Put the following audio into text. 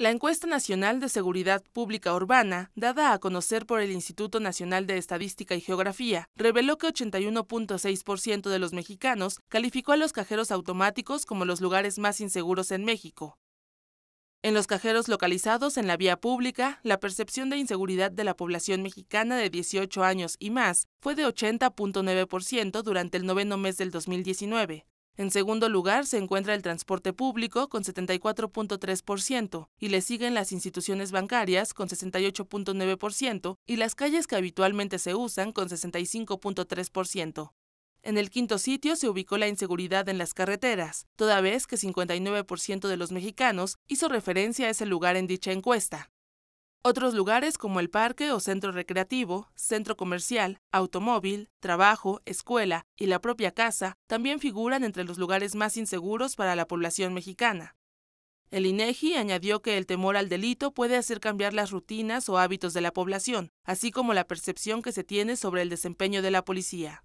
La encuesta nacional de seguridad pública urbana, dada a conocer por el Instituto Nacional de Estadística y Geografía, reveló que 81.6% de los mexicanos calificó a los cajeros automáticos como los lugares más inseguros en México. En los cajeros localizados en la vía pública, la percepción de inseguridad de la población mexicana de 18 años y más fue de 80.9% durante el noveno mes del 2019, en segundo lugar se encuentra el transporte público con 74.3% y le siguen las instituciones bancarias con 68.9% y las calles que habitualmente se usan con 65.3%. En el quinto sitio se ubicó la inseguridad en las carreteras, toda vez que 59% de los mexicanos hizo referencia a ese lugar en dicha encuesta. Otros lugares como el parque o centro recreativo, centro comercial, automóvil, trabajo, escuela y la propia casa también figuran entre los lugares más inseguros para la población mexicana. El INEGI e añadió que el temor al delito puede hacer cambiar las rutinas o hábitos de la población, así como la percepción que se tiene sobre el desempeño de la policía.